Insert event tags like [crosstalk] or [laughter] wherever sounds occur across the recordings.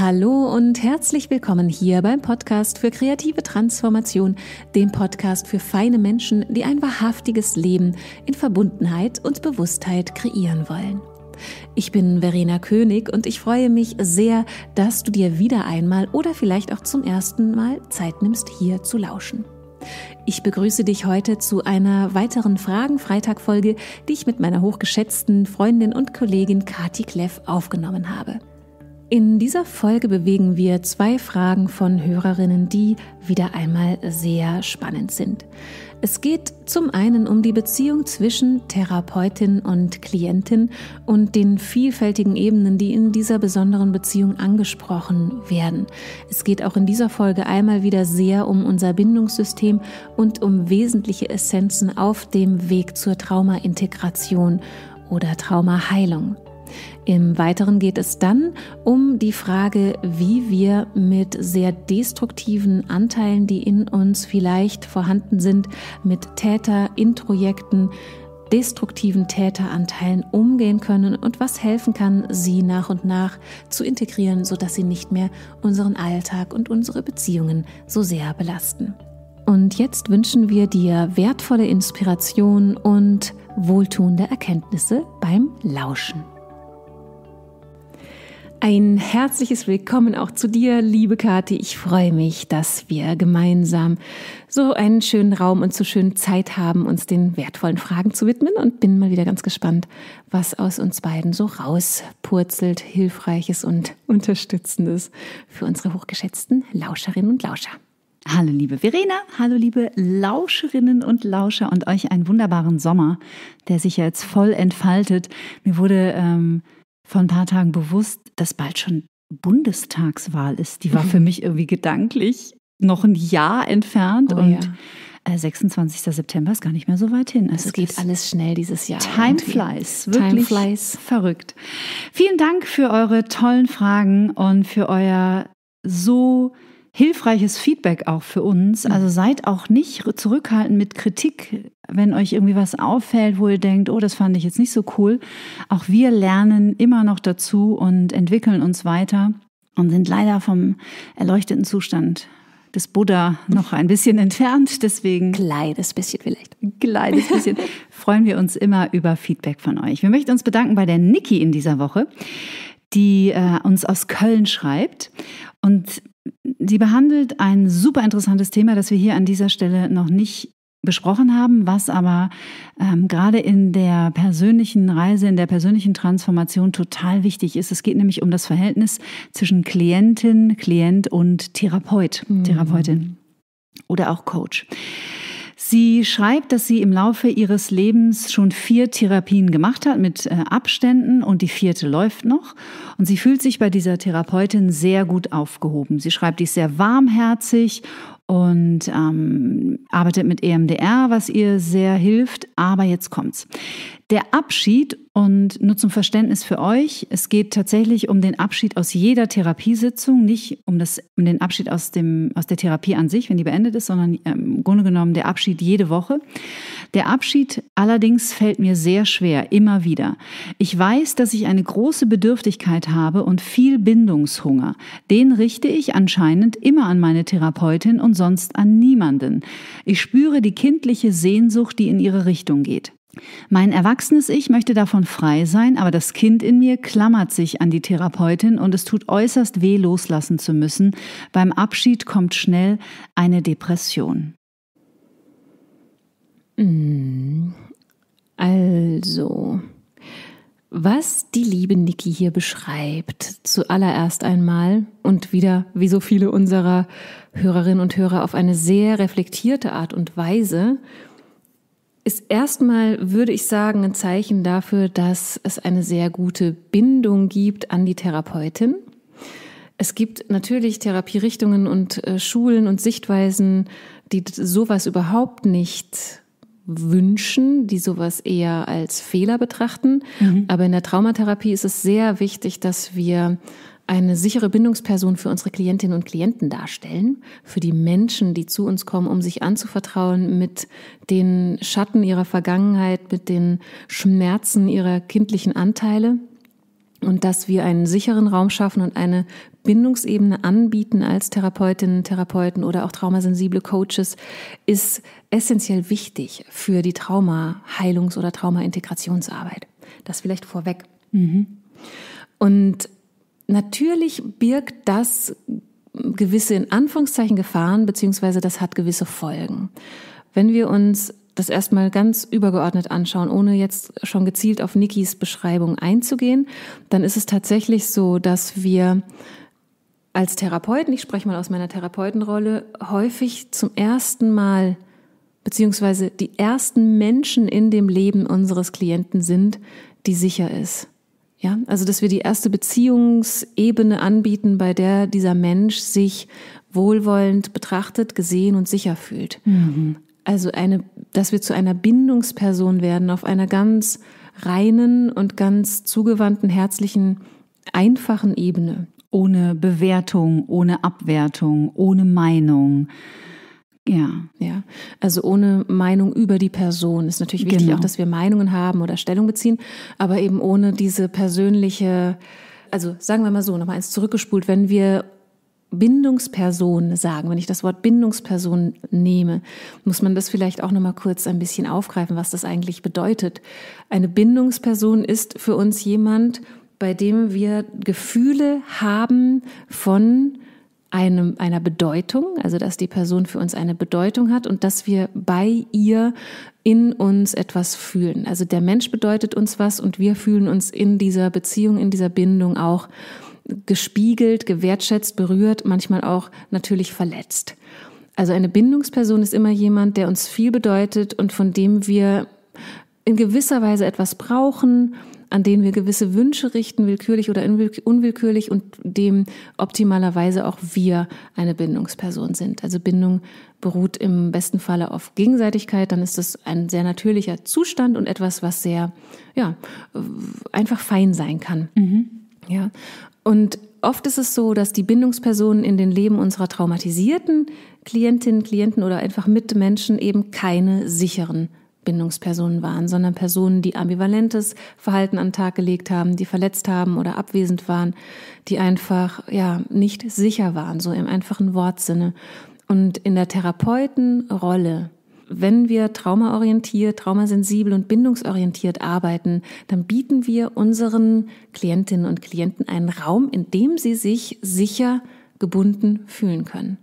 Hallo und herzlich willkommen hier beim Podcast für kreative Transformation, dem Podcast für feine Menschen, die ein wahrhaftiges Leben in Verbundenheit und Bewusstheit kreieren wollen. Ich bin Verena König und ich freue mich sehr, dass du dir wieder einmal oder vielleicht auch zum ersten Mal Zeit nimmst, hier zu lauschen. Ich begrüße dich heute zu einer weiteren Fragen-Freitag-Folge, die ich mit meiner hochgeschätzten Freundin und Kollegin Kati Kleff aufgenommen habe. In dieser Folge bewegen wir zwei Fragen von Hörerinnen, die wieder einmal sehr spannend sind. Es geht zum einen um die Beziehung zwischen Therapeutin und Klientin und den vielfältigen Ebenen, die in dieser besonderen Beziehung angesprochen werden. Es geht auch in dieser Folge einmal wieder sehr um unser Bindungssystem und um wesentliche Essenzen auf dem Weg zur Traumaintegration oder Traumaheilung. Im Weiteren geht es dann um die Frage, wie wir mit sehr destruktiven Anteilen, die in uns vielleicht vorhanden sind, mit Täter, Introjekten, destruktiven Täteranteilen umgehen können und was helfen kann, sie nach und nach zu integrieren, sodass sie nicht mehr unseren Alltag und unsere Beziehungen so sehr belasten. Und jetzt wünschen wir dir wertvolle Inspiration und wohltuende Erkenntnisse beim Lauschen. Ein herzliches Willkommen auch zu dir, liebe Kathi. Ich freue mich, dass wir gemeinsam so einen schönen Raum und so schön Zeit haben, uns den wertvollen Fragen zu widmen und bin mal wieder ganz gespannt, was aus uns beiden so rauspurzelt, hilfreiches und unterstützendes für unsere hochgeschätzten Lauscherinnen und Lauscher. Hallo liebe Verena, hallo liebe Lauscherinnen und Lauscher und euch einen wunderbaren Sommer, der sich ja jetzt voll entfaltet. Mir wurde ähm, vor ein paar Tagen bewusst, dass bald schon Bundestagswahl ist. Die war für mhm. mich irgendwie gedanklich noch ein Jahr entfernt oh, und ja. 26. Äh, September ist gar nicht mehr so weit hin. Also es geht alles schnell dieses Jahr. Time flies, wirklich Time flies. verrückt. Vielen Dank für eure tollen Fragen und für euer so hilfreiches Feedback auch für uns. Mhm. Also seid auch nicht zurückhaltend mit Kritik, wenn euch irgendwie was auffällt, wo ihr denkt, oh, das fand ich jetzt nicht so cool. Auch wir lernen immer noch dazu und entwickeln uns weiter und sind leider vom erleuchteten Zustand des Buddha noch ein bisschen [laughs] entfernt. Deswegen. Kleines bisschen vielleicht. Kleines bisschen. [laughs] freuen wir uns immer über Feedback von euch. Wir möchten uns bedanken bei der Niki in dieser Woche, die äh, uns aus Köln schreibt. Und Sie behandelt ein super interessantes Thema, das wir hier an dieser Stelle noch nicht besprochen haben, was aber ähm, gerade in der persönlichen Reise, in der persönlichen Transformation total wichtig ist. Es geht nämlich um das Verhältnis zwischen Klientin, Klient und Therapeut, mhm. Therapeutin oder auch Coach. Sie schreibt, dass sie im Laufe ihres Lebens schon vier Therapien gemacht hat mit äh, Abständen und die vierte läuft noch. Und sie fühlt sich bei dieser Therapeutin sehr gut aufgehoben. Sie schreibt, die ist sehr warmherzig und ähm, arbeitet mit EMDR, was ihr sehr hilft. Aber jetzt kommt's. Der Abschied und nur zum Verständnis für euch, es geht tatsächlich um den Abschied aus jeder Therapiesitzung, nicht um, das, um den Abschied aus, dem, aus der Therapie an sich, wenn die beendet ist, sondern ähm, im Grunde genommen der Abschied jede Woche. Der Abschied allerdings fällt mir sehr schwer, immer wieder. Ich weiß, dass ich eine große Bedürftigkeit habe und viel Bindungshunger. Den richte ich anscheinend immer an meine Therapeutin und sonst an niemanden. Ich spüre die kindliche Sehnsucht, die in ihre Richtung geht. Mein erwachsenes Ich möchte davon frei sein, aber das Kind in mir klammert sich an die Therapeutin und es tut äußerst weh, loslassen zu müssen. Beim Abschied kommt schnell eine Depression. Mm, also, was die liebe Niki hier beschreibt, zuallererst einmal und wieder, wie so viele unserer Hörerinnen und Hörer, auf eine sehr reflektierte Art und Weise, ist erstmal, würde ich sagen, ein Zeichen dafür, dass es eine sehr gute Bindung gibt an die Therapeutin. Es gibt natürlich Therapierichtungen und äh, Schulen und Sichtweisen, die sowas überhaupt nicht wünschen, die sowas eher als Fehler betrachten. Mhm. Aber in der Traumatherapie ist es sehr wichtig, dass wir eine sichere Bindungsperson für unsere Klientinnen und Klienten darstellen, für die Menschen, die zu uns kommen, um sich anzuvertrauen mit den Schatten ihrer Vergangenheit, mit den Schmerzen ihrer kindlichen Anteile und dass wir einen sicheren Raum schaffen und eine Bindungsebene anbieten als Therapeutinnen, Therapeuten oder auch traumasensible Coaches, ist essentiell wichtig für die Trauma-Heilungs- oder Trauma-Integrationsarbeit. Das vielleicht vorweg. Mhm. Und natürlich birgt das gewisse in Anführungszeichen Gefahren, beziehungsweise das hat gewisse Folgen. Wenn wir uns das erstmal ganz übergeordnet anschauen, ohne jetzt schon gezielt auf Nikis Beschreibung einzugehen, dann ist es tatsächlich so, dass wir als Therapeuten, ich spreche mal aus meiner Therapeutenrolle, häufig zum ersten Mal beziehungsweise die ersten Menschen in dem Leben unseres Klienten sind, die sicher ist. Ja, also dass wir die erste Beziehungsebene anbieten, bei der dieser Mensch sich wohlwollend betrachtet, gesehen und sicher fühlt. Mhm. Also eine, dass wir zu einer Bindungsperson werden auf einer ganz reinen und ganz zugewandten, herzlichen, einfachen Ebene. Ohne Bewertung, ohne Abwertung, ohne Meinung ja. Ja. Also ohne Meinung über die Person. Ist natürlich wichtig genau. auch, dass wir Meinungen haben oder Stellung beziehen, aber eben ohne diese persönliche, also sagen wir mal so, nochmal eins zurückgespult, wenn wir Bindungsperson sagen, wenn ich das Wort Bindungsperson nehme, muss man das vielleicht auch nochmal kurz ein bisschen aufgreifen, was das eigentlich bedeutet. Eine Bindungsperson ist für uns jemand, bei dem wir Gefühle haben von einem, einer Bedeutung, also dass die Person für uns eine Bedeutung hat und dass wir bei ihr in uns etwas fühlen. Also der Mensch bedeutet uns was und wir fühlen uns in dieser Beziehung, in dieser Bindung auch gespiegelt, gewertschätzt, berührt, manchmal auch natürlich verletzt. Also eine Bindungsperson ist immer jemand, der uns viel bedeutet und von dem wir in gewisser Weise etwas brauchen, an denen wir gewisse Wünsche richten, willkürlich oder unwillkürlich und dem optimalerweise auch wir eine Bindungsperson sind. Also Bindung beruht im besten Falle auf Gegenseitigkeit, dann ist das ein sehr natürlicher Zustand und etwas, was sehr, ja, einfach fein sein kann. Mhm. Ja. Und oft ist es so, dass die Bindungspersonen in den Leben unserer traumatisierten Klientinnen, Klienten oder einfach Mitmenschen eben keine sicheren Bindungspersonen waren, sondern Personen, die ambivalentes Verhalten an den Tag gelegt haben, die verletzt haben oder abwesend waren, die einfach ja nicht sicher waren, so im einfachen Wortsinne. Und in der Therapeutenrolle, wenn wir traumaorientiert, traumasensibel und bindungsorientiert arbeiten, dann bieten wir unseren Klientinnen und Klienten einen Raum, in dem sie sich sicher gebunden fühlen können.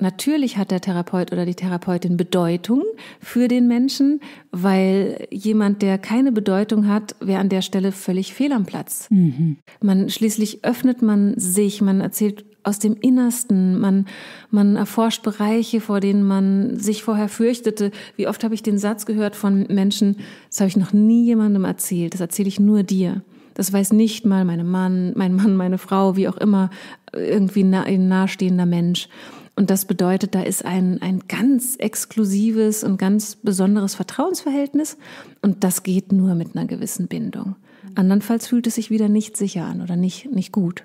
Natürlich hat der Therapeut oder die Therapeutin Bedeutung für den Menschen, weil jemand, der keine Bedeutung hat, wäre an der Stelle völlig fehl am Platz. Mhm. Man schließlich öffnet man sich, man erzählt aus dem Innersten. Man, man erforscht Bereiche, vor denen man sich vorher fürchtete. Wie oft habe ich den Satz gehört von Menschen, das habe ich noch nie jemandem erzählt, das erzähle ich nur dir. Das weiß nicht mal mein Mann, mein Mann, meine Frau, wie auch immer, äh, irgendwie ein nahestehender Mensch. Und das bedeutet, da ist ein, ein ganz exklusives und ganz besonderes Vertrauensverhältnis. Und das geht nur mit einer gewissen Bindung. Andernfalls fühlt es sich wieder nicht sicher an oder nicht, nicht gut.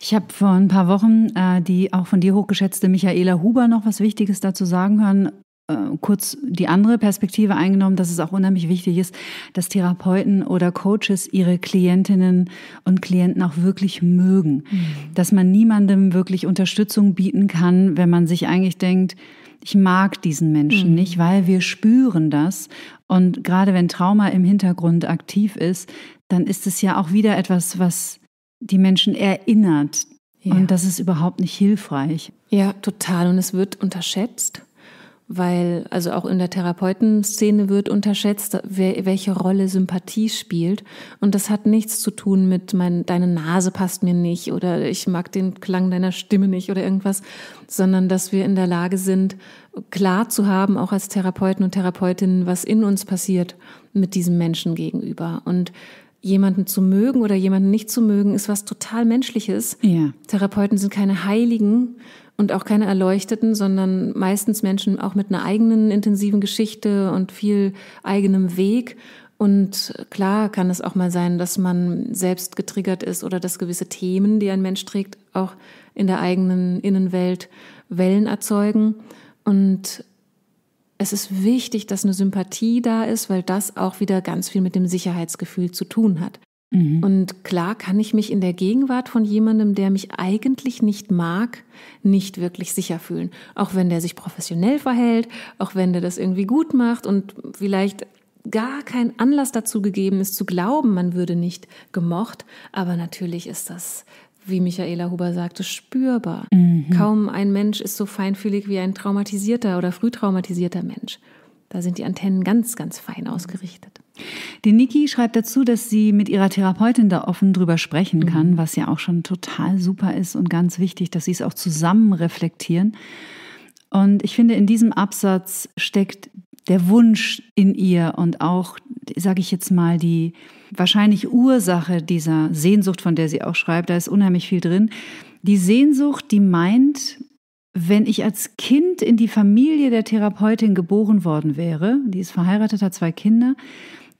Ich habe vor ein paar Wochen äh, die auch von dir hochgeschätzte Michaela Huber noch was Wichtiges dazu sagen hören. Äh, kurz die andere Perspektive eingenommen, dass es auch unheimlich wichtig ist, dass Therapeuten oder Coaches ihre Klientinnen und Klienten auch wirklich mögen. Mhm. Dass man niemandem wirklich Unterstützung bieten kann, wenn man sich eigentlich denkt, ich mag diesen Menschen mhm. nicht, weil wir spüren das. Und gerade wenn Trauma im Hintergrund aktiv ist, dann ist es ja auch wieder etwas, was die Menschen erinnert. Ja. Und das ist überhaupt nicht hilfreich. Ja, total. Und es wird unterschätzt weil also auch in der Therapeutenszene wird unterschätzt, welche Rolle Sympathie spielt. Und das hat nichts zu tun mit mein, deine Nase passt mir nicht oder ich mag den Klang deiner Stimme nicht oder irgendwas, sondern dass wir in der Lage sind, klar zu haben, auch als Therapeuten und Therapeutinnen, was in uns passiert mit diesem Menschen gegenüber. Und jemanden zu mögen oder jemanden nicht zu mögen, ist was total Menschliches. Ja. Therapeuten sind keine Heiligen, und auch keine Erleuchteten, sondern meistens Menschen auch mit einer eigenen intensiven Geschichte und viel eigenem Weg. Und klar kann es auch mal sein, dass man selbst getriggert ist oder dass gewisse Themen, die ein Mensch trägt, auch in der eigenen Innenwelt Wellen erzeugen. Und es ist wichtig, dass eine Sympathie da ist, weil das auch wieder ganz viel mit dem Sicherheitsgefühl zu tun hat. Mhm. Und klar kann ich mich in der Gegenwart von jemandem, der mich eigentlich nicht mag, nicht wirklich sicher fühlen. Auch wenn der sich professionell verhält, auch wenn der das irgendwie gut macht und vielleicht gar kein Anlass dazu gegeben ist, zu glauben, man würde nicht gemocht. Aber natürlich ist das, wie Michaela Huber sagte, spürbar. Mhm. Kaum ein Mensch ist so feinfühlig wie ein traumatisierter oder früh traumatisierter Mensch. Da sind die Antennen ganz, ganz fein ausgerichtet. Die Niki schreibt dazu, dass sie mit ihrer Therapeutin da offen drüber sprechen mhm. kann, mhm. was ja auch schon total super ist und ganz wichtig, dass sie es auch zusammen reflektieren. Und ich finde, in diesem Absatz steckt der Wunsch in ihr und auch, sage ich jetzt mal, die wahrscheinlich Ursache dieser Sehnsucht, von der sie auch schreibt, da ist unheimlich viel drin. Die Sehnsucht, die meint, wenn ich als Kind in die Familie der Therapeutin geboren worden wäre, die ist verheiratet, hat zwei Kinder,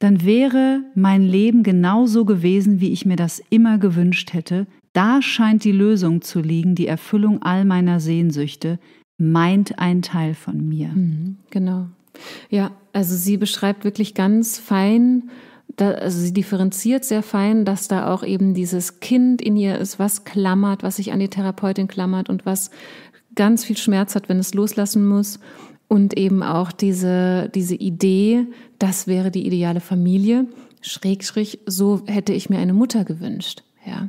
dann wäre mein Leben genauso gewesen, wie ich mir das immer gewünscht hätte. Da scheint die Lösung zu liegen, die Erfüllung all meiner Sehnsüchte, meint ein Teil von mir. Mhm, genau. Ja, also sie beschreibt wirklich ganz fein, da, also sie differenziert sehr fein, dass da auch eben dieses Kind in ihr ist, was klammert, was sich an die Therapeutin klammert und was ganz viel Schmerz hat, wenn es loslassen muss und eben auch diese, diese Idee, das wäre die ideale Familie, Schrägstrich, so hätte ich mir eine Mutter gewünscht. Ja.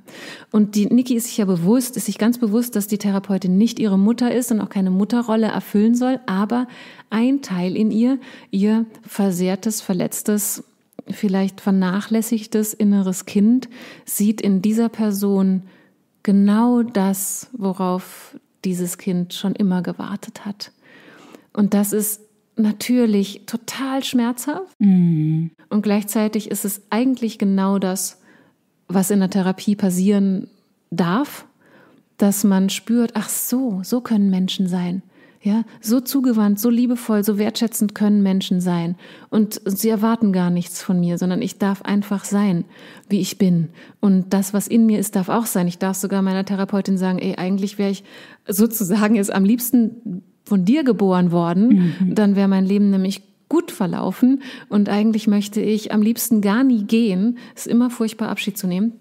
Und die Niki ist sich ja bewusst, ist sich ganz bewusst, dass die Therapeutin nicht ihre Mutter ist und auch keine Mutterrolle erfüllen soll, aber ein Teil in ihr, ihr versehrtes, verletztes, vielleicht vernachlässigtes inneres Kind sieht in dieser Person genau das, worauf dieses Kind schon immer gewartet hat. Und das ist natürlich total schmerzhaft. Mhm. Und gleichzeitig ist es eigentlich genau das, was in der Therapie passieren darf, dass man spürt, ach so, so können Menschen sein. Ja, so zugewandt, so liebevoll, so wertschätzend können Menschen sein. Und sie erwarten gar nichts von mir, sondern ich darf einfach sein, wie ich bin. Und das, was in mir ist, darf auch sein. Ich darf sogar meiner Therapeutin sagen, ey, eigentlich wäre ich sozusagen jetzt am liebsten von dir geboren worden, mhm. dann wäre mein Leben nämlich gut verlaufen und eigentlich möchte ich am liebsten gar nie gehen, ist immer furchtbar Abschied zu nehmen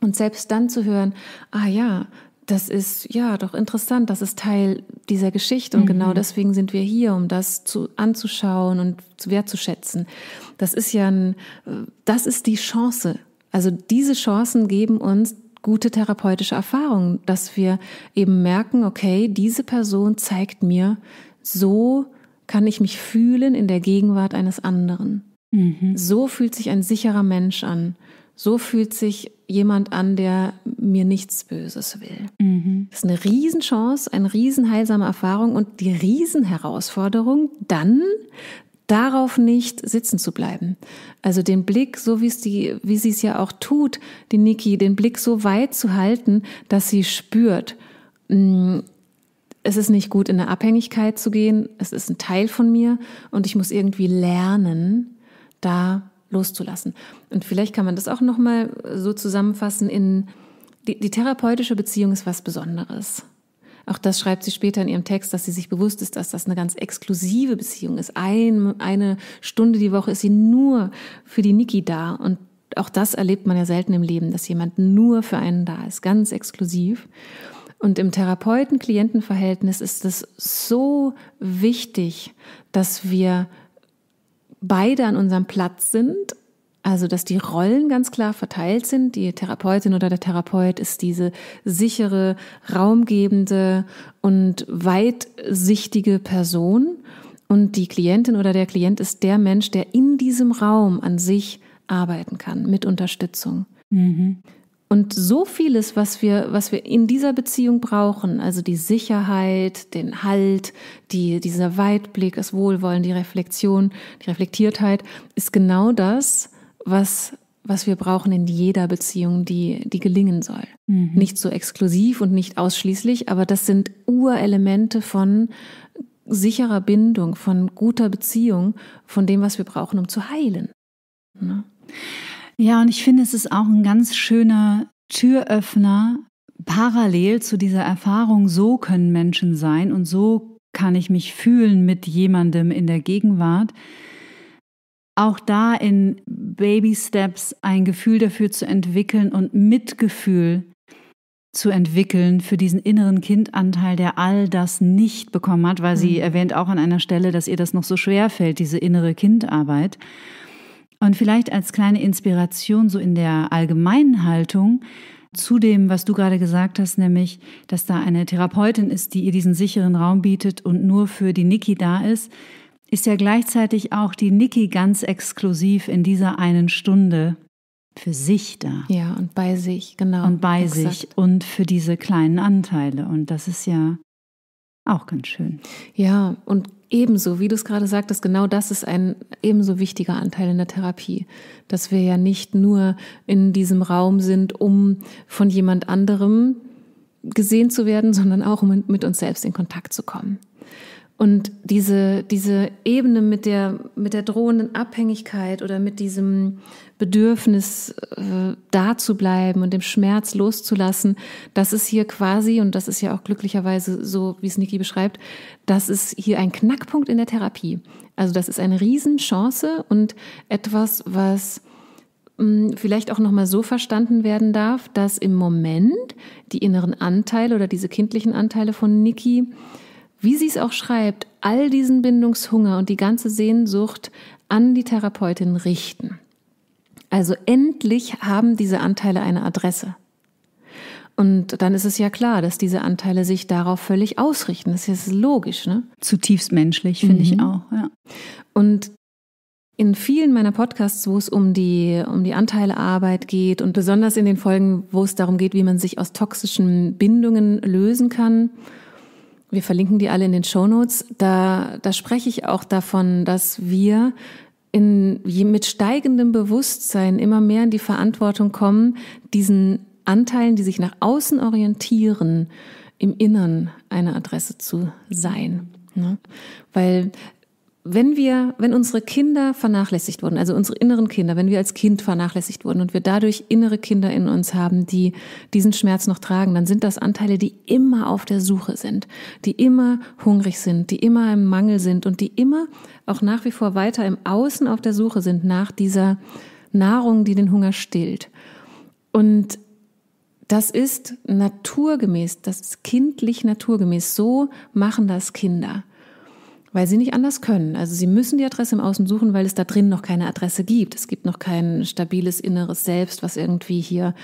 und selbst dann zu hören, ah ja, das ist ja doch interessant, das ist Teil dieser Geschichte und genau mhm. genau deswegen sind wir hier, um das zu, anzuschauen und wertzuschätzen. Das ist ja ein, äh, das ist die Chance. Also diese Chancen geben uns gute therapeutische Erfahrung, dass wir eben merken, okay, diese Person zeigt mir, so kann ich mich fühlen in der Gegenwart eines anderen. Mhm. So fühlt sich ein sicherer Mensch an. So fühlt sich jemand an, der mir nichts Böses will. Mhm. Das ist eine Riesenchance, eine riesenheilsame Erfahrung und die Riesenherausforderung, dann darauf nicht sitzen zu bleiben. Also den Blick, so wie es die, wie sie es ja auch tut, die Niki, den Blick so weit zu halten, dass sie spürt, hm, es ist nicht gut, in eine Abhängigkeit zu gehen, es ist ein Teil von mir und ich muss irgendwie lernen, da loszulassen. Und vielleicht kann man das auch nochmal so zusammenfassen in, die, die therapeutische Beziehung ist was Besonderes. Auch das schreibt sie später in ihrem Text, dass sie sich bewusst ist, dass das eine ganz exklusive Beziehung ist. Ein, eine Stunde die Woche ist sie nur für die Niki da. Und auch das erlebt man ja selten im Leben, dass jemand nur für einen da ist, ganz exklusiv. Und im Therapeuten-Klienten-Verhältnis ist es so wichtig, dass wir beide an unserem Platz sind also, dass die Rollen ganz klar verteilt sind. Die Therapeutin oder der Therapeut ist diese sichere, raumgebende und weitsichtige Person. Und die Klientin oder der Klient ist der Mensch, der in diesem Raum an sich arbeiten kann, mit Unterstützung. Mhm. Und so vieles, was wir, was wir in dieser Beziehung brauchen, also die Sicherheit, den Halt, die, dieser Weitblick, das Wohlwollen, die Reflexion, die Reflektiertheit, ist genau das, was, was wir brauchen in jeder Beziehung, die, die gelingen soll. Mhm. Nicht so exklusiv und nicht ausschließlich, aber das sind Urelemente von sicherer Bindung, von guter Beziehung, von dem, was wir brauchen, um zu heilen. Ne? Ja, und ich finde, es ist auch ein ganz schöner Türöffner parallel zu dieser Erfahrung, so können Menschen sein und so kann ich mich fühlen mit jemandem in der Gegenwart, auch da in Baby Steps ein Gefühl dafür zu entwickeln und Mitgefühl zu entwickeln für diesen inneren Kindanteil, der all das nicht bekommen hat, weil mhm. sie erwähnt auch an einer Stelle, dass ihr das noch so schwer fällt, diese innere Kindarbeit. Und vielleicht als kleine Inspiration so in der allgemeinen Haltung zu dem, was du gerade gesagt hast, nämlich, dass da eine Therapeutin ist, die ihr diesen sicheren Raum bietet und nur für die Niki da ist, ist ja gleichzeitig auch die Niki ganz exklusiv in dieser einen Stunde für sich da. Ja, und bei sich, genau. Und bei exakt. sich und für diese kleinen Anteile. Und das ist ja auch ganz schön. Ja, und ebenso, wie du es gerade sagtest, genau das ist ein ebenso wichtiger Anteil in der Therapie, dass wir ja nicht nur in diesem Raum sind, um von jemand anderem gesehen zu werden, sondern auch um mit uns selbst in Kontakt zu kommen. Und diese, diese Ebene mit der, mit der drohenden Abhängigkeit oder mit diesem Bedürfnis, äh, da zu bleiben und dem Schmerz loszulassen, das ist hier quasi, und das ist ja auch glücklicherweise so, wie es Niki beschreibt, das ist hier ein Knackpunkt in der Therapie. Also das ist eine Riesenchance und etwas, was mh, hm, vielleicht auch nochmal so verstanden werden darf, dass im Moment die inneren Anteile oder diese kindlichen Anteile von Niki wie sie es auch schreibt, all diesen Bindungshunger und die ganze Sehnsucht an die Therapeutin richten. Also endlich haben diese Anteile eine Adresse. Und dann ist es ja klar, dass diese Anteile sich darauf völlig ausrichten. Das ist logisch, ne? Zutiefst menschlich, finde mhm. ich auch, ja. Und in vielen meiner Podcasts, wo es um die, um die Anteilearbeit geht und besonders in den Folgen, wo es darum geht, wie man sich aus toxischen Bindungen lösen kann, wir verlinken die alle in den Show Notes. Da, da spreche ich auch davon, dass wir in, mit steigendem Bewusstsein immer mehr in die Verantwortung kommen, diesen Anteilen, die sich nach außen orientieren, im Innern eine Adresse zu sein. Ne? Weil wenn wir, wenn unsere Kinder vernachlässigt wurden, also unsere inneren Kinder, wenn wir als Kind vernachlässigt wurden und wir dadurch innere Kinder in uns haben, die diesen Schmerz noch tragen, dann sind das Anteile, die immer auf der Suche sind, die immer hungrig sind, die immer im Mangel sind und die immer auch nach wie vor weiter im Außen auf der Suche sind nach dieser Nahrung, die den Hunger stillt. Und das ist naturgemäß, das ist kindlich naturgemäß. So machen das Kinder weil sie nicht anders können. Also sie müssen die Adresse im Außen suchen, weil es da drin noch keine Adresse gibt. Es gibt noch kein stabiles inneres Selbst, was irgendwie hier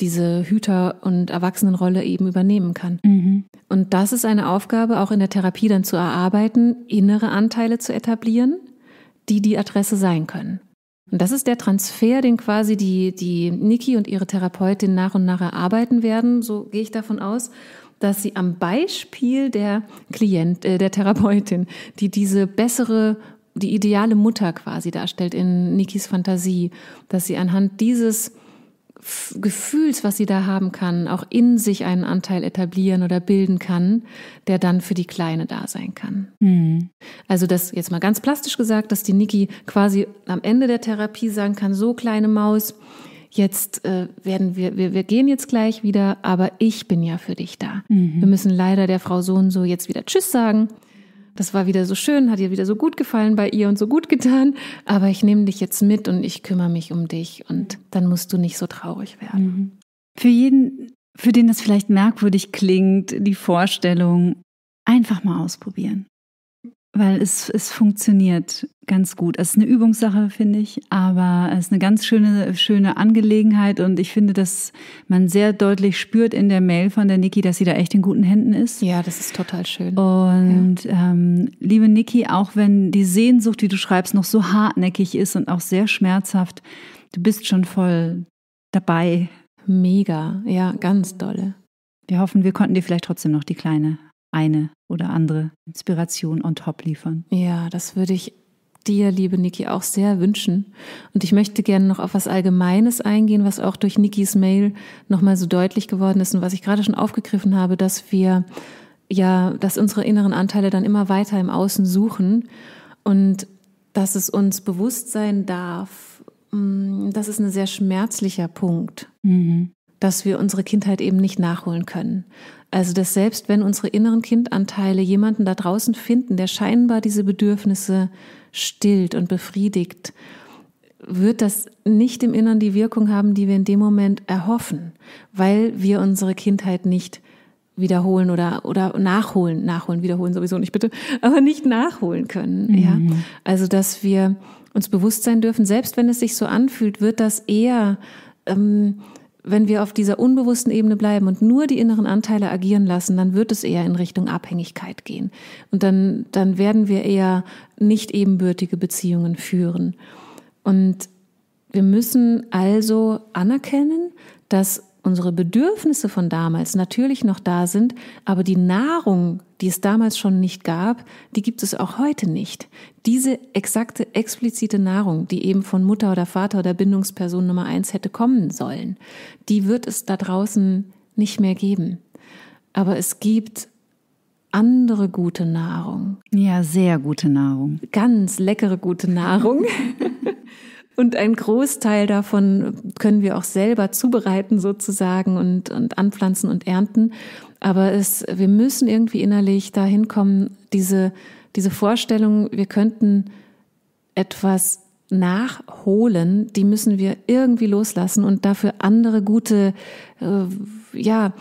diese Hüter- und Erwachsenenrolle eben übernehmen kann. Mhm. Und das ist eine Aufgabe, auch in der Therapie dann zu erarbeiten, innere Anteile zu etablieren, die die Adresse sein können. Und das ist der Transfer, den quasi die, die Niki und ihre Therapeutin nach und nach erarbeiten werden, so gehe ich davon aus dass sie am Beispiel der Klient, äh, der Therapeutin, die diese bessere die ideale Mutter quasi darstellt in Nikis Fantasie, dass sie anhand dieses Gefühls, was sie da haben kann, auch in sich einen Anteil etablieren oder bilden kann, der dann für die Kleine da sein kann. Mhm. Also das jetzt mal ganz plastisch gesagt, dass die Niki quasi am Ende der Therapie sagen kann, so kleine Maus, jetzt äh, werden wir, wir, wir gehen jetzt gleich wieder, aber ich bin ja für dich da. Mhm. Wir müssen leider der Frau so und so jetzt wieder Tschüss sagen. Das war wieder so schön, hat ihr wieder so gut gefallen bei ihr und so gut getan. Aber ich nehme dich jetzt mit und ich kümmere mich um dich und dann musst du nicht so traurig werden. Mhm. Für jeden, für den das vielleicht merkwürdig klingt, die Vorstellung, einfach mal ausprobieren weil es, es funktioniert ganz gut. Es ist eine Übungssache, finde ich, aber es ist eine ganz schöne, schöne Angelegenheit und ich finde, dass man sehr deutlich spürt in der Mail von der Niki, dass sie da echt in guten Händen ist. Ja, das ist total schön. Und ja. ähm, liebe Niki, auch wenn die Sehnsucht, die du schreibst, noch so hartnäckig ist und auch sehr schmerzhaft, du bist schon voll dabei. Mega, ja, ganz dolle. Wir hoffen, wir konnten dir vielleicht trotzdem noch die kleine eine oder andere Inspiration on top liefern. Ja, das würde ich dir, liebe Niki, auch sehr wünschen. Und ich möchte gerne noch auf was Allgemeines eingehen, was auch durch Nikis Mail nochmal so deutlich geworden ist und was ich gerade schon aufgegriffen habe, dass wir ja, dass unsere inneren Anteile dann immer weiter im Außen suchen und dass es uns bewusst sein darf, hm, das ist ein sehr schmerzlicher Punkt, mhm. dass wir unsere Kindheit eben nicht nachholen können. Also, dass selbst wenn unsere inneren Kindanteile jemanden da draußen finden, der scheinbar diese Bedürfnisse stillt und befriedigt, wird das nicht im Inneren die Wirkung haben, die wir in dem Moment erhoffen, weil wir unsere Kindheit nicht wiederholen oder, oder nachholen, nachholen, wiederholen sowieso nicht bitte, aber nicht nachholen können, mhm. ja. Also, dass wir uns bewusst sein dürfen, selbst wenn es sich so anfühlt, wird das eher, ähm, wenn wir auf dieser unbewussten Ebene bleiben und nur die inneren Anteile agieren lassen, dann wird es eher in Richtung Abhängigkeit gehen. Und dann, dann werden wir eher nicht ebenbürtige Beziehungen führen. Und wir müssen also anerkennen, dass unsere Bedürfnisse von damals natürlich noch da sind, aber die Nahrung, die es damals schon nicht gab, die gibt es auch heute nicht. Diese exakte, explizite Nahrung, die eben von Mutter oder Vater oder Bindungsperson Nummer eins hätte kommen sollen, die wird es da draußen nicht mehr geben. Aber es gibt andere gute Nahrung. Ja, sehr gute Nahrung. Ganz leckere gute Nahrung, [laughs] Und ein Großteil davon können wir auch selber zubereiten sozusagen und, und anpflanzen und ernten. Aber es, wir müssen irgendwie innerlich dahin kommen, diese, diese Vorstellung, wir könnten etwas nachholen, die müssen wir irgendwie loslassen und dafür andere gute, äh, ja,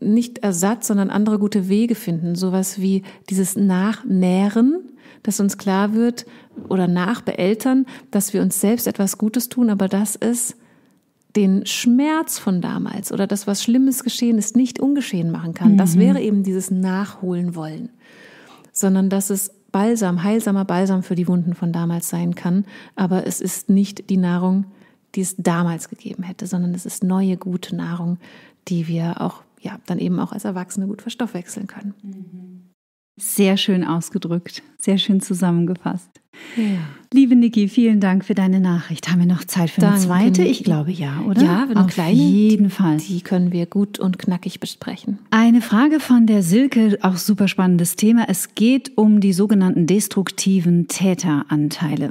nicht Ersatz, sondern andere gute Wege finden. Sowas wie dieses Nachnähren dass uns klar wird oder nach bei dass wir uns selbst etwas Gutes tun, aber das ist den Schmerz von damals oder das, was Schlimmes geschehen ist, nicht ungeschehen machen kann. Mhm. Das wäre eben dieses Nachholen wollen, sondern dass es Balsam, heilsamer Balsam für die Wunden von damals sein kann, aber es ist nicht die Nahrung, die es damals gegeben hätte, sondern es ist neue, gute Nahrung, die wir auch, ja, dann eben auch als Erwachsene gut verstoffwechseln können. Mhm. Sehr schön ausgedrückt, sehr schön zusammengefasst. Ja. Liebe Niki, vielen Dank für deine Nachricht. Haben wir noch Zeit für Danke. eine zweite? Ich glaube ja, oder? Ja, wenn auf kleine, jeden Fall. Die können wir gut und knackig besprechen. Eine Frage von der Silke, auch super spannendes Thema. Es geht um die sogenannten destruktiven Täteranteile.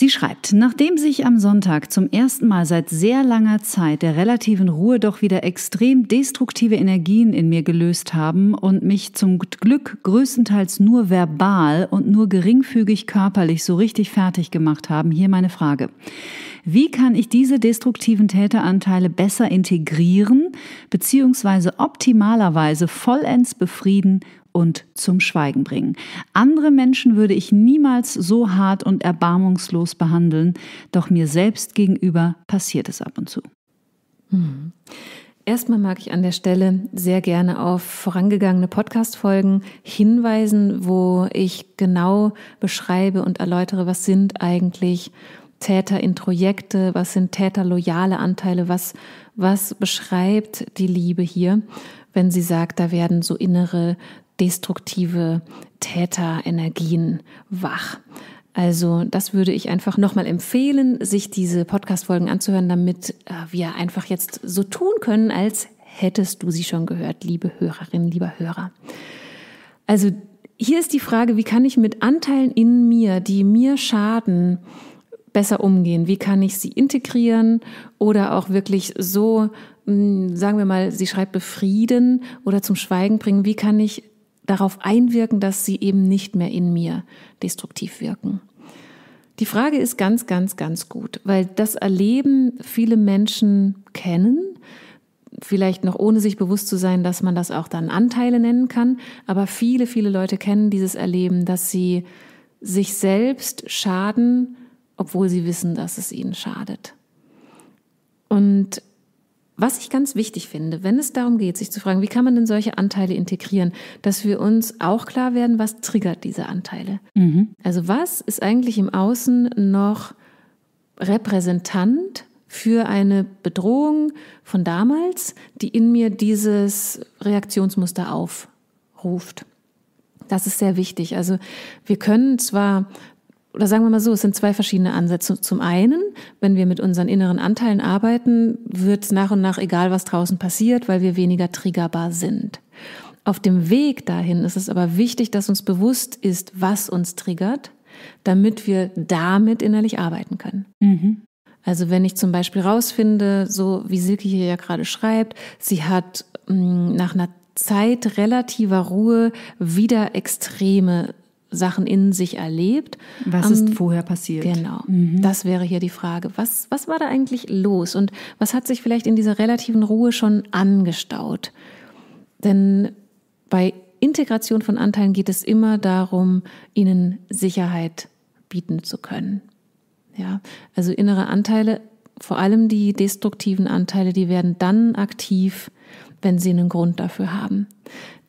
Sie schreibt, nachdem sich am Sonntag zum ersten Mal seit sehr langer Zeit der relativen Ruhe doch wieder extrem destruktive Energien in mir gelöst haben und mich zum Glück größtenteils nur verbal und nur geringfügig körperlich so richtig fertig gemacht haben, hier meine Frage. Wie kann ich diese destruktiven Täteranteile besser integrieren bzw. optimalerweise vollends befrieden, und zum Schweigen bringen. Andere Menschen würde ich niemals so hart und erbarmungslos behandeln, doch mir selbst gegenüber passiert es ab und zu. Hm. Erstmal mag ich an der Stelle sehr gerne auf vorangegangene Podcast-Folgen hinweisen, wo ich genau beschreibe und erläutere, was sind eigentlich Täter in was sind täterloyale Anteile, was, was beschreibt die Liebe hier, wenn sie sagt, da werden so innere destruktive Täterenergien wach. Also das würde ich einfach nochmal empfehlen, sich diese Podcast-Folgen anzuhören, damit äh, wir einfach jetzt so tun können, als hättest du sie schon gehört, liebe Hörerin, lieber Hörer. Also hier ist die Frage, wie kann ich mit Anteilen in mir, die mir schaden, besser umgehen? Wie kann ich sie integrieren oder auch wirklich so, hm, sagen wir mal, sie schreibt befrieden oder zum Schweigen bringen? Wie kann ich darauf einwirken, dass sie eben nicht mehr in mir destruktiv wirken. Die Frage ist ganz, ganz, ganz gut, weil das Erleben viele Menschen kennen, vielleicht noch ohne sich bewusst zu sein, dass man das auch dann Anteile nennen kann, aber viele, viele Leute kennen dieses Erleben, dass sie sich selbst schaden, obwohl sie wissen, dass es ihnen schadet. Und was ich ganz wichtig finde, wenn es darum geht, sich zu fragen, wie kann man denn solche Anteile integrieren, dass wir uns auch klar werden, was triggert diese Anteile. Mhm. Also was ist eigentlich im Außen noch Repräsentant für eine Bedrohung von damals, die in mir dieses Reaktionsmuster aufruft. Das ist sehr wichtig. Also wir können zwar oder sagen wir mal so, es sind zwei verschiedene Ansätze. Zum einen, wenn wir mit unseren inneren Anteilen arbeiten, wird es nach und nach egal, was draußen passiert, weil wir weniger triggerbar sind. Auf dem Weg dahin ist es aber wichtig, dass uns bewusst ist, was uns triggert, damit wir damit innerlich arbeiten können. Mhm. Also wenn ich zum Beispiel rausfinde, so wie Silke hier ja gerade schreibt, sie hat mh, mm, nach einer Zeit relativer Ruhe wieder extreme Sachen in sich erlebt. Was ist ähm, vorher passiert? Genau. Mhm. Das wäre hier die Frage. Was, was war da eigentlich los und was hat sich vielleicht in dieser relativen Ruhe schon angestaut? Denn bei Integration von Anteilen geht es immer darum, ihnen Sicherheit bieten zu können. Ja, also innere Anteile, vor allem die destruktiven Anteile, die werden dann aktiv, wenn sie einen Grund dafür haben.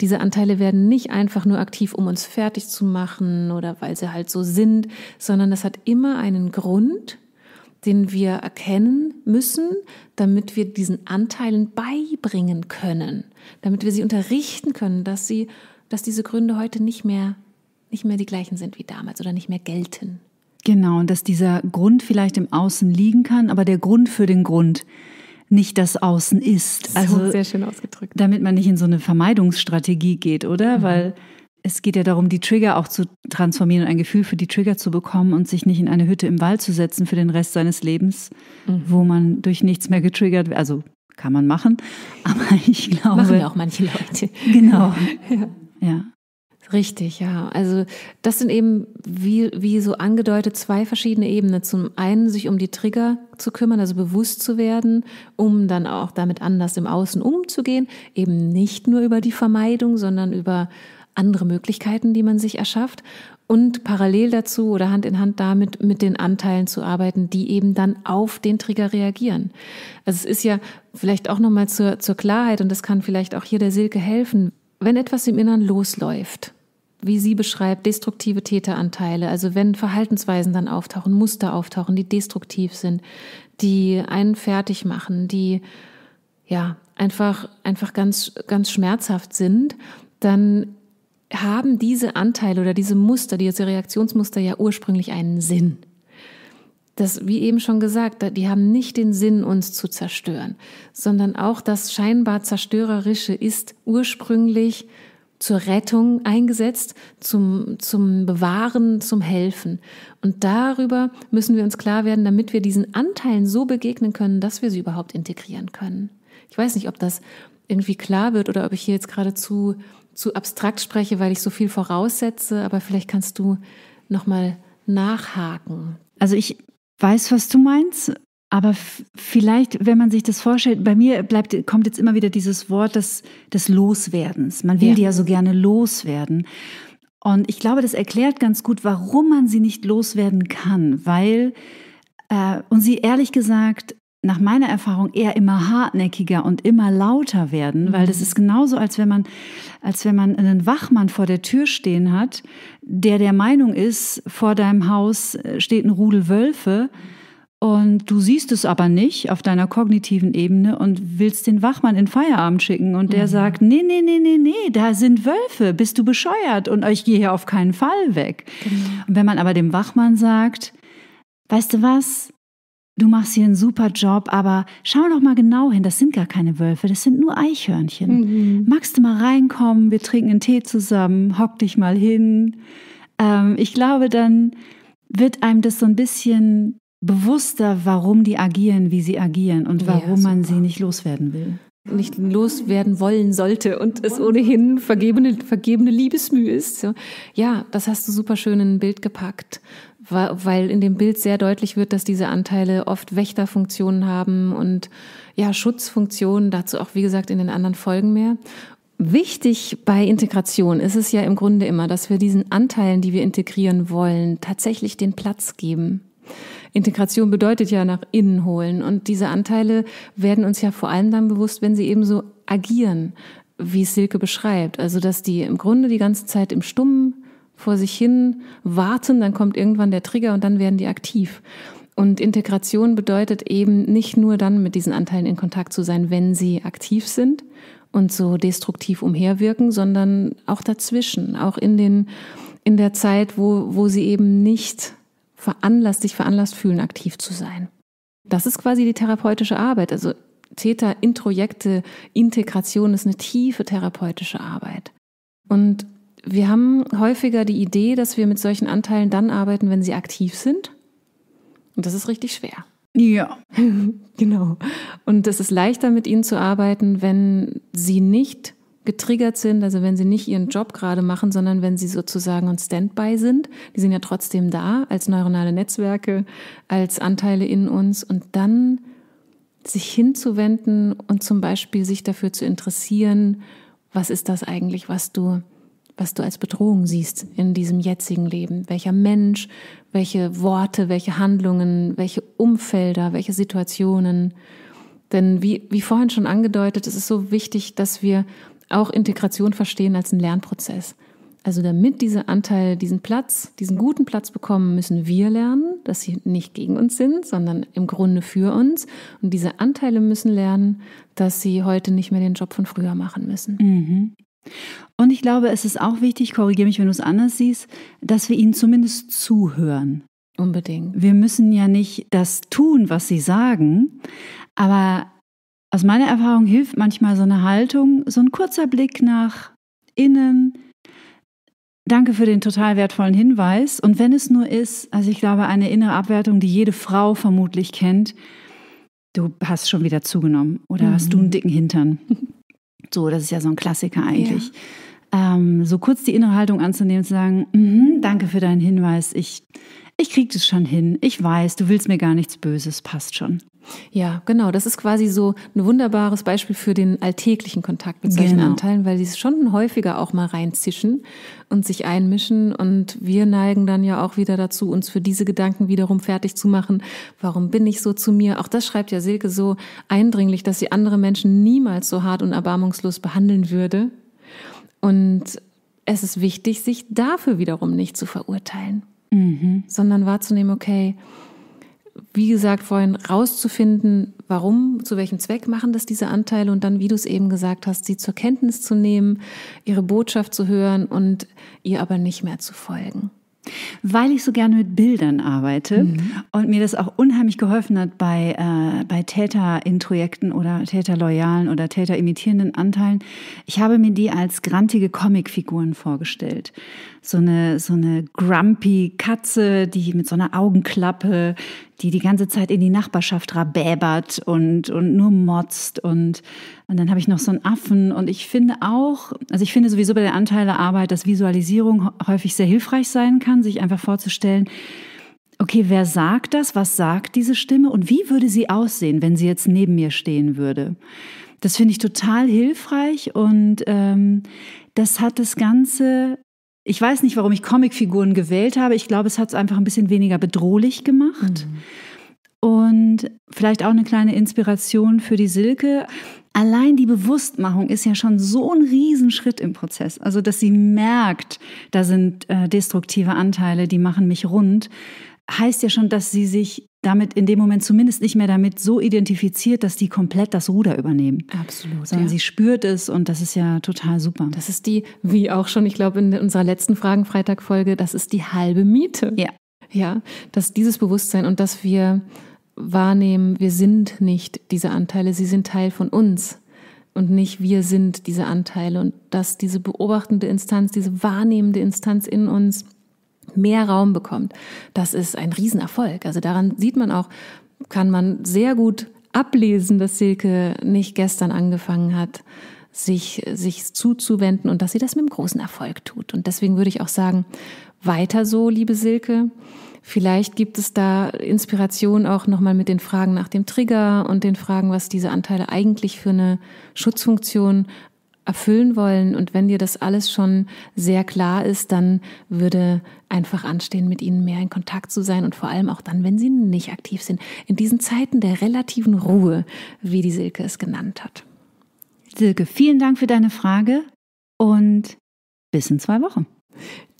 Diese Anteile werden nicht einfach nur aktiv, um uns fertig zu machen oder weil sie halt so sind, sondern das hat immer einen Grund, den wir erkennen müssen, damit wir diesen Anteilen beibringen können, damit wir sie unterrichten können, dass sie, dass diese Gründe heute nicht mehr, nicht mehr die gleichen sind wie damals oder nicht mehr gelten. Genau, und dass dieser Grund vielleicht im Außen liegen kann, aber der Grund für den Grund nicht das Außen ist. Also sehr schön ausgedrückt. Damit man nicht in so eine Vermeidungsstrategie geht, oder? Mhm. Weil es geht ja darum, die Trigger auch zu transformieren und ein Gefühl für die Trigger zu bekommen und sich nicht in eine Hütte im Wald zu setzen für den Rest seines Lebens, mhm. wo man durch nichts mehr getriggert wird. Also kann man machen, [laughs] aber ich glaube. Machen ja auch manche Leute. Genau. [laughs] ja. ja. Richtig, ja. Also das sind eben, wie, wie so angedeutet, zwei verschiedene Ebenen. Zum einen sich um die Trigger zu kümmern, also bewusst zu werden, um dann auch damit anders im Außen umzugehen. Eben nicht nur über die Vermeidung, sondern über andere Möglichkeiten, die man sich erschafft. Und parallel dazu oder Hand in Hand damit mit den Anteilen zu arbeiten, die eben dann auf den Trigger reagieren. Also es ist ja vielleicht auch nochmal zur, zur Klarheit und das kann vielleicht auch hier der Silke helfen. Wenn etwas im Innern losläuft, wie sie beschreibt, destruktive Täteranteile. Also wenn Verhaltensweisen dann auftauchen, Muster auftauchen, die destruktiv sind, die einen fertig machen, die ja einfach, einfach ganz, ganz schmerzhaft sind, dann haben diese Anteile oder diese Muster, diese Reaktionsmuster ja ursprünglich einen Sinn. Das, wie eben schon gesagt, die haben nicht den Sinn, uns zu zerstören, sondern auch das scheinbar Zerstörerische ist ursprünglich zur Rettung eingesetzt, zum, zum Bewahren, zum Helfen. Und darüber müssen wir uns klar werden, damit wir diesen Anteilen so begegnen können, dass wir sie überhaupt integrieren können. Ich weiß nicht, ob das irgendwie klar wird oder ob ich hier jetzt gerade zu, zu abstrakt spreche, weil ich so viel voraussetze, aber vielleicht kannst du nochmal nachhaken. Also ich weiß, was du meinst aber vielleicht, wenn man sich das vorstellt, bei mir bleibt, kommt jetzt immer wieder dieses Wort des, des Loswerdens. Man will ja. die ja so gerne loswerden. Und ich glaube, das erklärt ganz gut, warum man sie nicht loswerden kann, weil, äh, und sie ehrlich gesagt, nach meiner Erfahrung eher immer hartnäckiger und immer lauter werden, weil das mhm. ist genauso, als wenn man, als wenn man einen Wachmann vor der Tür stehen hat, der der Meinung ist, vor deinem Haus äh, steht ein Rudel Wölfe und du siehst es aber nicht auf deiner kognitiven Ebene und willst den Wachmann in Feierabend schicken. Und der mhm. sagt, nee, nee, nee, nee, nee, da sind Wölfe, bist du bescheuert und ich gehe hier auf keinen Fall weg. Genau. Und wenn man aber dem Wachmann sagt, weißt du was, du machst hier einen super Job, aber schau doch mal genau hin, das sind gar keine Wölfe, das sind nur Eichhörnchen. Mhm. Magst du mal reinkommen, wir trinken einen Tee zusammen, hock dich mal hin. Ähm, ich glaube, dann wird einem das so ein bisschen bewusster, warum die agieren, wie sie agieren und warum ja, man sie nicht loswerden will. Nicht loswerden wollen sollte und es ohnehin vergebene, vergebene Liebesmühe ist. Ja, das hast du super schön in ein Bild gepackt, weil in dem Bild sehr deutlich wird, dass diese Anteile oft Wächterfunktionen haben und ja, Schutzfunktionen, dazu auch wie gesagt in den anderen Folgen mehr. Wichtig bei Integration ist es ja im Grunde immer, dass wir diesen Anteilen, die wir integrieren wollen, tatsächlich den Platz geben. Integration bedeutet ja nach innen holen. Und diese Anteile werden uns ja vor allem dann bewusst, wenn sie eben so agieren, wie es Silke beschreibt. Also, dass die im Grunde die ganze Zeit im Stummen vor sich hin warten, dann kommt irgendwann der Trigger und dann werden die aktiv. Und Integration bedeutet eben nicht nur dann mit diesen Anteilen in Kontakt zu sein, wenn sie aktiv sind und so destruktiv umherwirken, sondern auch dazwischen, auch in den in der Zeit, wo, wo sie eben nicht veranlasst, sich veranlasst fühlen, aktiv zu sein. Das ist quasi die therapeutische Arbeit. Also Täter-Introjekte, Integration ist eine tiefe therapeutische Arbeit. Und wir haben häufiger die Idee, dass wir mit solchen Anteilen dann arbeiten, wenn sie aktiv sind. Und das ist richtig schwer. Ja. [laughs] genau. Und es ist leichter, mit ihnen zu arbeiten, wenn sie nicht getriggert sind, also wenn sie nicht ihren mhm. Job gerade machen, sondern wenn sie sozusagen on Standby sind, die sind ja trotzdem da als neuronale Netzwerke, als Anteile in uns und dann sich hinzuwenden und zum Beispiel sich dafür zu interessieren, was ist das eigentlich, was du, was du als Bedrohung siehst in diesem jetzigen Leben? Welcher Mensch, welche Worte, welche Handlungen, welche Umfelder, welche Situationen? Denn wie, wie vorhin schon angedeutet, es ist so wichtig, dass wir auch Integration verstehen als einen Lernprozess. Also damit diese Anteile diesen Platz, diesen guten Platz bekommen, müssen wir lernen, dass sie nicht gegen uns sind, sondern im Grunde für uns. Und diese Anteile müssen lernen, dass sie heute nicht mehr den Job von früher machen müssen. Mhm. Und ich glaube, es ist auch wichtig, korrigiere mich, wenn du es anders siehst, dass wir ihnen zumindest zuhören. Unbedingt. Wir müssen ja nicht das tun, was sie sagen, aber aus meiner Erfahrung hilft manchmal so eine Haltung, so ein kurzer Blick nach innen. Danke für den total wertvollen Hinweis. Und wenn es nur ist, also ich glaube, eine innere Abwertung, die jede Frau vermutlich kennt, du hast schon wieder zugenommen oder mhm. hast du einen mhm. dicken Hintern. [laughs] So, das ist ja so ein Klassiker eigentlich. Ja. Ähm, so kurz die innere Haltung anzunehmen, zu sagen, mm -hmm, danke für deinen Hinweis, ich ich krieg das schon hin, ich weiß, du willst mir gar nichts Böses, passt schon. Ja, genau. Das ist quasi so ein wunderbares Beispiel für den alltäglichen Kontakt mit solchen genau. Anteilen, weil die es schon häufiger auch mal reinzischen und sich einmischen. Und wir neigen dann ja auch wieder dazu, uns für diese Gedanken wiederum fertig zu machen. Warum bin ich so zu mir? Auch das schreibt ja Silke so eindringlich, dass sie andere Menschen niemals so hart und erbarmungslos behandeln würde. Und es ist wichtig, sich dafür wiederum nicht zu verurteilen mhm. sondern wahrzunehmen, okay, wie gesagt, vorhin rauszufinden, warum, zu welchem Zweck machen das diese Anteile und dann, wie du es eben gesagt hast, sie zur Kenntnis zu nehmen, ihre Botschaft zu hören und ihr aber nicht mehr zu folgen. Weil ich so gerne mit Bildern arbeite mhm. und mir das auch unheimlich geholfen hat bei, äh, bei Täter-Introjekten oder Täterloyalen oder Täter-imitierenden Anteilen. Ich habe mir die als grantige Comicfiguren vorgestellt. So eine, so eine grumpy Katze, die mit so einer Augenklappe die die ganze Zeit in die Nachbarschaft rabäbert und, und nur motzt. Und, und dann habe ich noch so einen Affen. Und ich finde auch, also ich finde sowieso bei der Anteilearbeit, dass Visualisierung häufig sehr hilfreich sein kann, sich einfach vorzustellen, okay, wer sagt das? Was sagt diese Stimme? Und wie würde sie aussehen, wenn sie jetzt neben mir stehen würde? Das finde ich total hilfreich und ähm, das hat das Ganze ich weiß nicht, warum ich Comicfiguren gewählt habe. Ich glaube, es hat es einfach ein bisschen weniger bedrohlich gemacht. Mhm. Und vielleicht auch eine kleine Inspiration für die Silke. Allein die Bewusstmachung ist ja schon so ein Riesenschritt im Prozess. Also, dass sie merkt, da sind äh, destruktive Anteile, die machen mich rund, heißt ja schon, dass sie sich damit in dem Moment zumindest nicht mehr damit so identifiziert, dass die komplett das Ruder übernehmen. Absolut. Sondern ja. sie spürt es und das ist ja total super. Das ist die, wie auch schon, ich glaube, in unserer letzten Fragen-Freitag-Folge, das ist die halbe Miete. Ja. Ja, dass dieses Bewusstsein und dass wir wahrnehmen, wir sind nicht diese Anteile, sie sind Teil von uns und nicht wir sind diese Anteile und dass diese beobachtende Instanz, diese wahrnehmende Instanz in uns mehr Raum bekommt. Das ist ein Riesenerfolg. Also daran sieht man auch, kann man sehr gut ablesen, dass Silke nicht gestern angefangen hat, sich, sich zuzuwenden und dass sie das mit einem großen Erfolg tut. Und deswegen würde ich auch sagen, weiter so, liebe Silke. Vielleicht gibt es da Inspiration auch nochmal mit den Fragen nach dem Trigger und den Fragen, was diese Anteile eigentlich für eine Schutzfunktion erfüllen wollen. Und wenn dir das alles schon sehr klar ist, dann würde einfach anstehen, mit ihnen mehr in Kontakt zu sein und vor allem auch dann, wenn sie nicht aktiv sind, in diesen Zeiten der relativen Ruhe, wie die Silke es genannt hat. Silke, vielen Dank für deine Frage und bis in zwei Wochen.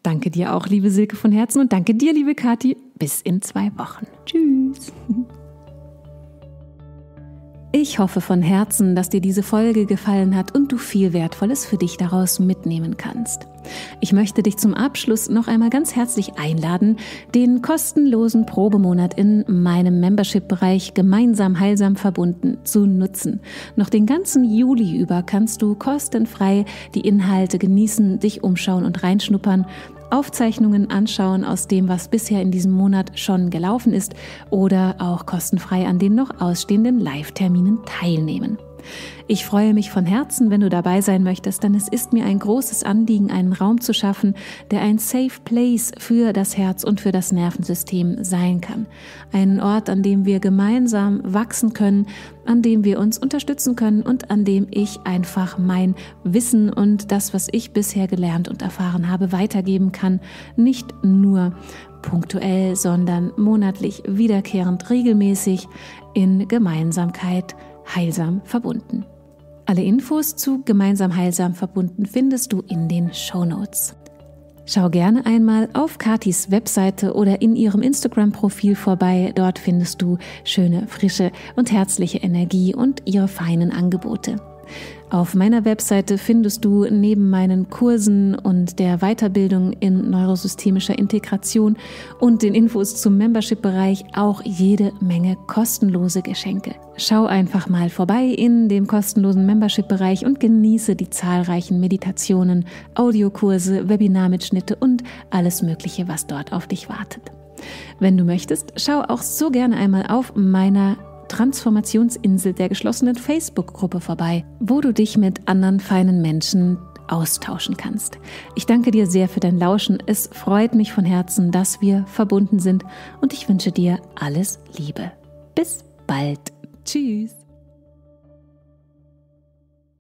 Danke dir auch, liebe Silke von Herzen und danke dir, liebe Kathi. Bis in zwei Wochen. Tschüss. Ich hoffe von Herzen, dass dir diese Folge gefallen hat und du viel Wertvolles für dich daraus mitnehmen kannst. Ich möchte dich zum Abschluss noch einmal ganz herzlich einladen, den kostenlosen Probemonat in meinem Membership-Bereich gemeinsam heilsam verbunden zu nutzen. Noch den ganzen Juli über kannst du kostenfrei die Inhalte genießen, dich umschauen und reinschnuppern Aufzeichnungen anschauen aus dem, was bisher in diesem Monat schon gelaufen ist oder auch kostenfrei an den noch ausstehenden Live-Terminen teilnehmen. Ich freue mich von Herzen, wenn du dabei sein möchtest, denn es ist mir ein großes Anliegen, einen Raum zu schaffen, der ein Safe Place für das Herz und für das Nervensystem sein kann. Einen Ort, an dem wir gemeinsam wachsen können, an dem wir uns unterstützen können und an dem ich einfach mein Wissen und das, was ich bisher gelernt und erfahren habe, weitergeben kann. Nicht nur punktuell, sondern monatlich wiederkehrend regelmäßig in Gemeinsamkeit Heilsam verbunden. Alle Infos zu Gemeinsam Heilsam verbunden findest du in den Show Notes. Schau gerne einmal auf Katis Webseite oder in ihrem Instagram-Profil vorbei. Dort findest du schöne, frische und herzliche Energie und ihre feinen Angebote. Auf meiner Webseite findest du neben meinen Kursen und der Weiterbildung in neurosystemischer Integration und den Infos zum Membership-Bereich auch jede Menge kostenlose Geschenke. Schau einfach mal vorbei in dem kostenlosen Membership-Bereich und genieße die zahlreichen Meditationen, Audiokurse, Webinarmitschnitte und alles Mögliche, was dort auf dich wartet. Wenn du möchtest, schau auch so gerne einmal auf meiner Transformationsinsel der geschlossenen Facebook-Gruppe vorbei, wo du dich mit anderen feinen Menschen austauschen kannst. Ich danke dir sehr für dein Lauschen. Es freut mich von Herzen, dass wir verbunden sind und ich wünsche dir alles Liebe. Bis bald. Tschüss.